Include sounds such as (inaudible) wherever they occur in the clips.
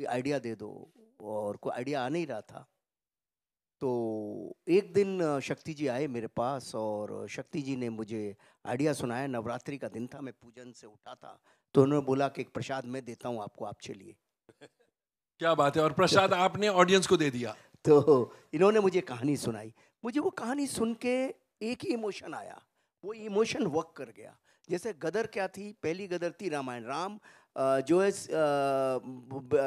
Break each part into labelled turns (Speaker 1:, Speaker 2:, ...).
Speaker 1: कोई आइडिया दे दो और कोई आइडिया आ नहीं रहा था तो एक दिन शक्ति जी आए मेरे पास और शक्ति जी ने मुझे आइडिया सुनाया नवरात्रि का दिन था मैं पूजन से उठा था तो उन्होंने बोला कि एक प्रसाद मैं देता हूँ आपको आप चलिए (laughs) क्या बात है और प्रसाद (laughs) आपने ऑडियंस को दे दिया तो इन्होंने मुझे कहानी सुनाई मुझे वो कहानी सुन के एक ही इमोशन आया वो इमोशन वर्क कर गया जैसे गदर क्या थी पहली गदर थी रामायण राम जो है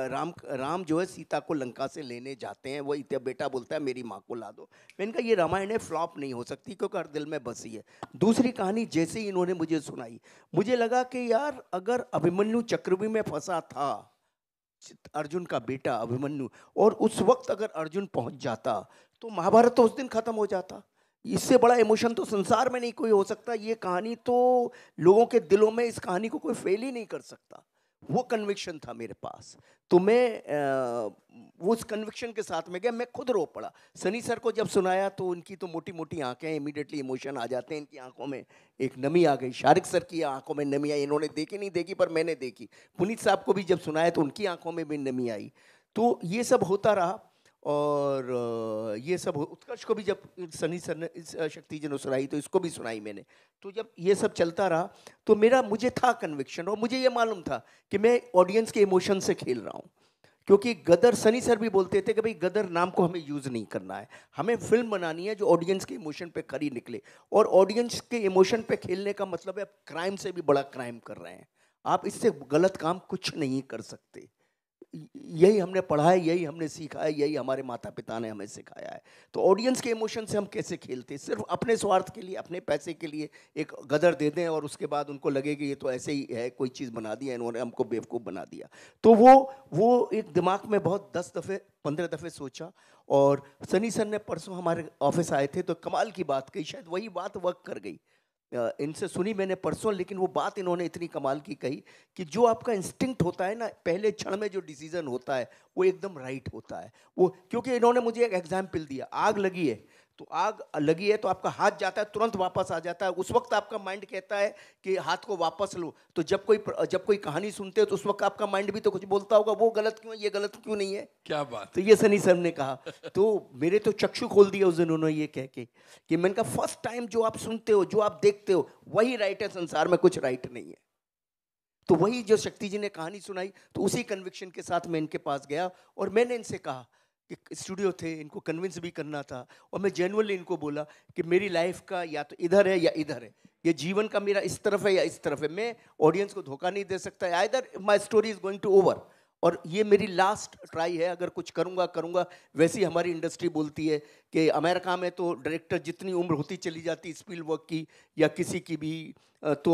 Speaker 1: राम राम जो है सीता को लंका से लेने जाते हैं वो इतना बेटा बोलता है मेरी माँ को ला दो मैंने कहा ये रामायण है फ्लॉप नहीं हो सकती क्योंकि हर दिल में बसी है दूसरी कहानी जैसे ही इन्होंने मुझे सुनाई मुझे लगा कि यार अगर अभिमन्यु चक्रवी में फंसा था अर्जुन का बेटा अभिमन्यु और उस वक्त अगर अर्जुन पहुंच जाता तो महाभारत तो उस दिन ख़त्म हो जाता इससे बड़ा इमोशन तो संसार में नहीं कोई हो सकता ये कहानी तो लोगों के दिलों में इस कहानी को कोई फेल ही नहीं कर सकता वो कन्विक्शन था मेरे पास तो मैं वो उस कन्विक्शन के साथ में गया मैं खुद रो पड़ा सनी सर को जब सुनाया तो उनकी तो मोटी मोटी आंखें इमीडिएटली इमोशन आ जाते हैं इनकी आंखों में एक नमी आ गई शारिक सर की आंखों में नमी आई इन्होंने देखी नहीं देखी पर मैंने देखी पुनीत साहब को भी जब सुनाया तो उनकी आंखों में भी नमी आई तो ये सब होता रहा और ये सब उत्कर्ष को भी जब सनी सर ने शक्ति जी ने सुनाई तो इसको भी सुनाई मैंने तो जब ये सब चलता रहा तो मेरा मुझे था कन्विक्शन और मुझे ये मालूम था कि मैं ऑडियंस के इमोशन से खेल रहा हूँ क्योंकि गदर सनी सर भी बोलते थे कि भाई गदर नाम को हमें यूज़ नहीं करना है हमें फिल्म बनानी है जो ऑडियंस के इमोशन पे खरी निकले और ऑडियंस के इमोशन पे खेलने का मतलब है आप क्राइम से भी बड़ा क्राइम कर रहे हैं आप इससे गलत काम कुछ नहीं कर सकते यही हमने पढ़ा है यही हमने सीखा है यही हमारे माता पिता ने हमें सिखाया है तो ऑडियंस के इमोशन से हम कैसे खेलते सिर्फ अपने स्वार्थ के लिए अपने पैसे के लिए एक गदर दे दें और उसके बाद उनको लगे कि ये तो ऐसे ही है कोई चीज़ बना दी है इन्होंने हमको बेवकूफ़ बना दिया तो वो वो एक दिमाग में बहुत दस दफ़े पंद्रह दफ़े सोचा और सनी सर ने परसों हमारे ऑफिस आए थे तो कमाल की बात कही शायद वही बात वर्क कर गई इनसे सुनी मैंने परसों लेकिन वो बात इन्होंने इतनी कमाल की कही कि जो आपका इंस्टिंक्ट होता है ना पहले क्षण में जो डिसीजन होता है वो एकदम राइट होता है वो क्योंकि इन्होंने मुझे एक एग्जाम्पल दिया आग लगी है तो आग लगी है तो आपका हाथ जाता है तुरंत वापस आ जाता है उस वक्त आपका माइंड कहता है कि हाथ को वापस लो तो जब कोई जब कोई कहानी सुनते हो तो उस वक्त आपका माइंड भी तो कुछ बोलता होगा वो गलत क्यों ये गलत क्यों नहीं है क्या बात तो ये सनी सर ने कहा (laughs) तो मेरे तो चक्षु खोल दिया उस दिन उन्होंने ये कह के कि मैंने कहा फर्स्ट टाइम जो आप सुनते हो जो आप देखते हो वही राइट है संसार में कुछ राइट नहीं है तो वही जो शक्ति जी ने कहानी सुनाई तो उसी कन्विक्शन के साथ मैं इनके पास गया और मैंने इनसे कहा कि स्टूडियो थे इनको कन्विंस भी करना था और मैं जेनवनली इनको बोला कि मेरी लाइफ का या तो इधर है या इधर है ये जीवन का मेरा इस तरफ है या इस तरफ है मैं ऑडियंस को धोखा नहीं दे सकता या इधर my story is going to over और ये मेरी लास्ट ट्राई है अगर कुछ करूँगा करूँगा वैसी हमारी इंडस्ट्री बोलती है कि अमेरिका में तो डायरेक्टर जितनी उम्र होती चली जाती स्पील वर्क की या किसी की भी तो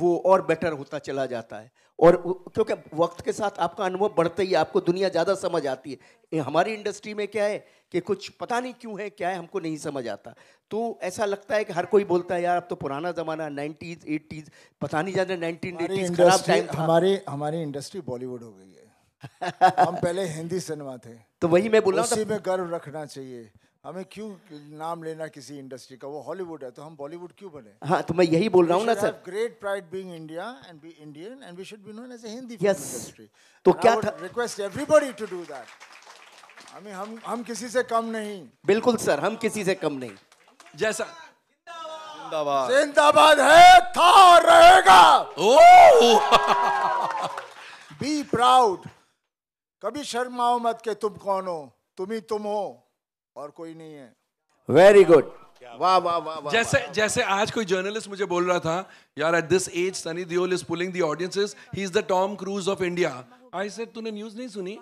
Speaker 1: वो और बेटर होता चला जाता है और क्योंकि वक्त के साथ आपका अनुभव बढ़ता ही आपको दुनिया ज़्यादा समझ आती है हमारी इंडस्ट्री में क्या है कि कुछ पता नहीं क्यों है क्या है हमको नहीं समझ आता तो ऐसा लगता है कि हर कोई बोलता है यार अब तो पुराना ज़माना नाइन्टीज़ एट्टीज़
Speaker 2: पता नहीं जाना नाइनटीन एटीज़ खराब टाइम हमारे हमारी इंडस्ट्री बॉलीवुड हो गई है हम पहले हिंदी सिनेमा थे तो वही मैं बोला उसी तो- में गर्व रखना चाहिए हमें क्यों नाम लेना किसी इंडस्ट्री का वो हॉलीवुड है तो हम बॉलीवुड क्यों बने हाँ तो मैं यही बोल रहा हूँ ना sir great pride being India and be Indian and we should be known as Hindi industry तो क्या था request everybody to do that हमें हम हम किसी से कम नहीं
Speaker 1: बिल्कुल सर हम किसी से
Speaker 2: कम नहीं जैसा जिंदाबाद जिंदाबाद है था रहेगा ओ बी प्राउड कभी शर्माओ मत के तुम कौन हो तुम ही तुम हो और कोई नहीं है वेरी गुड वाह वाह वाह जैसे
Speaker 1: वा, वा, जैसे आज कोई जर्नलिस्ट मुझे बोल रहा था यार at this age Sunny Deol is pulling the audiences he is the Tom Cruise of India I said तूने न्यूज नहीं सुनी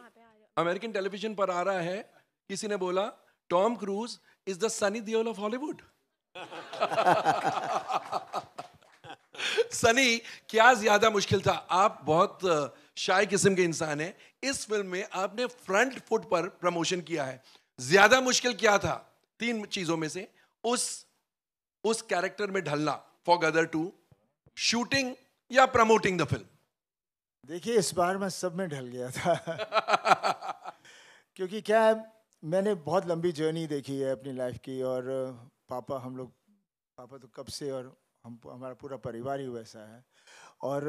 Speaker 1: अमेरिकन टेलीविजन पर आ रहा है किसी ने बोला Tom Cruise is the Sunny Deol of Hollywood Sunny क्या ज्यादा मुश्किल था आप बहुत uh, शाय किस्म के इंसान है इस फिल्म में आपने फ्रंट फुट पर प्रमोशन किया है ज्यादा मुश्किल क्या था तीन चीजों में से उस उस कैरेक्टर में ढलना फॉर गदर टू
Speaker 2: शूटिंग या प्रमोटिंग द फिल्म देखिए इस बार मैं सब में ढल गया था (laughs) क्योंकि क्या है मैंने बहुत लंबी जर्नी देखी है अपनी लाइफ की और पापा हम लोग पापा तो कब से और हम हमारा पूरा परिवार ही वैसा है और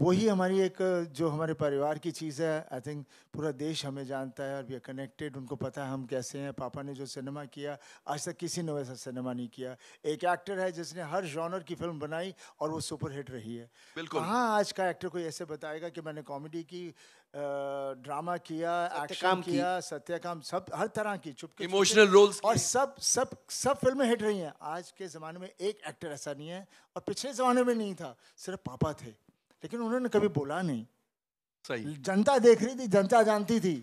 Speaker 2: वही हमारी एक जो हमारे परिवार की चीज़ है आई थिंक पूरा देश हमें जानता है और वी आर कनेक्टेड उनको पता है हम कैसे हैं पापा ने जो सिनेमा किया आज तक किसी ने वैसा सिनेमा नहीं किया एक एक्टर है जिसने हर जॉनर की फिल्म बनाई और वो सुपरहिट रही है बिल्कुल हाँ आज का एक्टर कोई ऐसे बताएगा कि मैंने कॉमेडी की ड्रामा किया एक्शन किया सत्यकाम सब हर तरह की चुपके इमोशनल रोल्स और सब सब सब फिल्में हिट रही हैं आज के ज़माने में एक एक्टर ऐसा नहीं है और पिछले जमाने में नहीं था सिर्फ पापा थे लेकिन उन्होंने कभी बोला नहीं सही जनता देख रही थी जनता जानती थी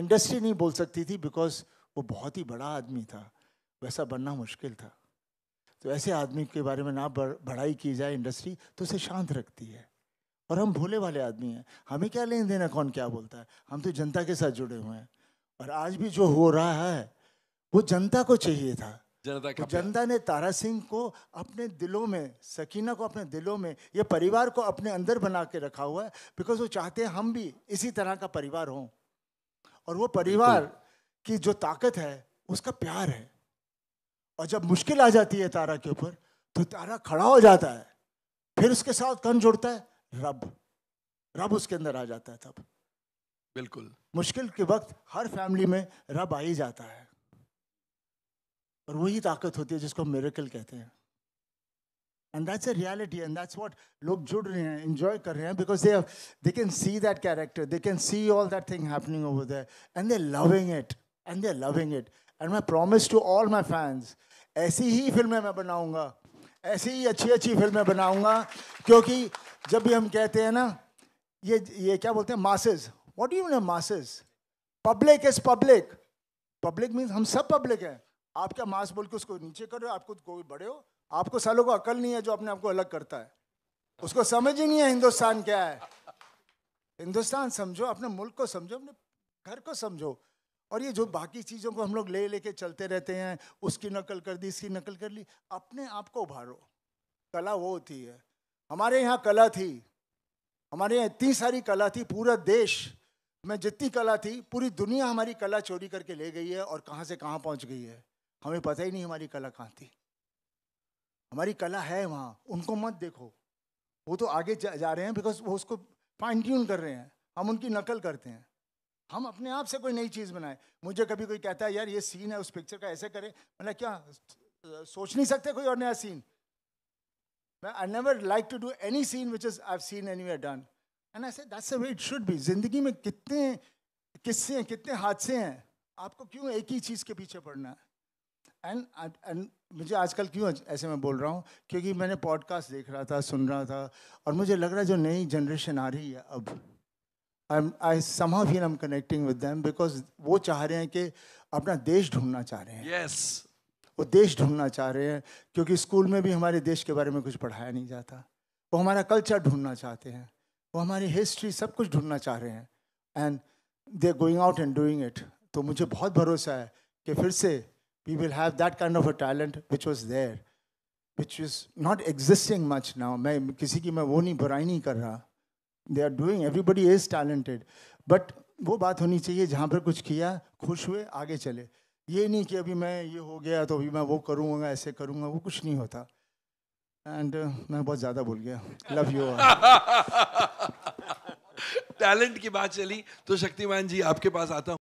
Speaker 2: इंडस्ट्री नहीं बोल सकती थी बिकॉज वो बहुत ही बड़ा आदमी था वैसा बनना मुश्किल था तो ऐसे आदमी के बारे में ना बढ़ाई की जाए इंडस्ट्री तो उसे शांत रखती है और हम भोले वाले आदमी हैं हमें क्या लेन देना कौन क्या बोलता है हम तो जनता के साथ जुड़े हुए हैं और आज भी जो हो रहा है वो जनता को चाहिए था जनता का तो जनता ने तारा सिंह को अपने दिलों में सकीना को अपने दिलों में ये परिवार को अपने अंदर बना के रखा हुआ है बिकॉज वो चाहते हैं हम भी इसी तरह का परिवार हों और वो परिवार की जो ताकत है उसका प्यार है और जब मुश्किल आ जाती है तारा के ऊपर तो तारा खड़ा हो जाता है फिर उसके साथ कौन जुड़ता है रब रब उसके अंदर आ जाता है तब बिल्कुल मुश्किल के वक्त हर फैमिली में रब आ ही जाता है और वही ताकत होती है जिसको हम मेरेकल कहते हैं and that's a reality and that's what लोग जुड़ रहे हैं इंजॉय कर रहे हैं because they they can see that character they can see all that thing happening over there and they loving it and they loving it and my promise to all my fans ऐसी ही फिल्में मैं बनाऊंगा ऐसी ही अच्छी अच्छी फिल्में बनाऊंगा क्योंकि जब भी हम कहते हैं ना ये ये क्या बोलते हैं masses what you mean masses public is public public means हम सब पब्लिक हैं आप क्या मांस बोल के उसको नीचे कर रहे हो आपको कोई बड़े हो आपको सालों को अकल नहीं है जो अपने आप को अलग करता है उसको समझ ही नहीं है हिंदुस्तान क्या है हिंदुस्तान समझो अपने मुल्क को समझो अपने घर को समझो और ये जो बाकी चीज़ों को हम लोग ले लेके चलते रहते हैं उसकी नकल कर दी इसकी नकल कर ली अपने आप को उभारो कला वो होती है हमारे यहाँ कला थी हमारे यहाँ इतनी सारी कला थी पूरा देश में जितनी कला थी पूरी दुनिया हमारी कला चोरी करके ले गई है और कहाँ से कहाँ पहुँच गई है हमें पता ही नहीं हमारी कला कहाँ थी हमारी कला है वहाँ उनको मत देखो वो तो आगे जा, जा रहे हैं बिकॉज वो उसको फाइन ट्यून कर रहे हैं हम उनकी नकल करते हैं हम अपने आप से कोई नई चीज़ बनाए मुझे कभी कोई कहता है यार ये सीन है उस पिक्चर का ऐसे करें मतलब क्या सोच नहीं सकते कोई और नया scene I never like to do any scene which is I scene any done and ऐसे that's way it should be जिंदगी में कितने किस्से हैं कितने हादसे हैं आपको क्यों एक ही चीज़ के पीछे पड़ना है एंड एंड मुझे आजकल क्यों ऐसे मैं बोल रहा हूँ क्योंकि मैंने पॉडकास्ट देख रहा था सुन रहा था और मुझे लग रहा है जो नई जनरेशन आ रही है अब I I somehow feel I am connecting with them because वो चाह रहे हैं कि अपना देश ढूंढना चाह रहे हैं यस yes. वो देश ढूंढना चाह रहे हैं क्योंकि स्कूल में भी हमारे देश के बारे में कुछ पढ़ाया नहीं जाता वो हमारा कल्चर ढूंढना चाहते हैं वो हमारी हिस्ट्री सब कुछ ढूंढना चाह रहे हैं and they going out and doing it तो मुझे बहुत भरोसा है कि फिर से we will have that kind of a talent which was there, which is not existing much now. मैं किसी की मैं वो नहीं बुराई नहीं कर रहा they are doing everybody is talented but वो बात होनी चाहिए जहाँ पर कुछ किया खुश हुए आगे चले ये नहीं कि अभी मैं ये हो गया तो अभी मैं वो करूँगा ऐसे करूँगा वो कुछ नहीं होता एंड uh, मैं बहुत ज़्यादा भूल गया लव यू
Speaker 1: टैलेंट की बात चली तो शक्तिमान जी आपके पास आता हूँ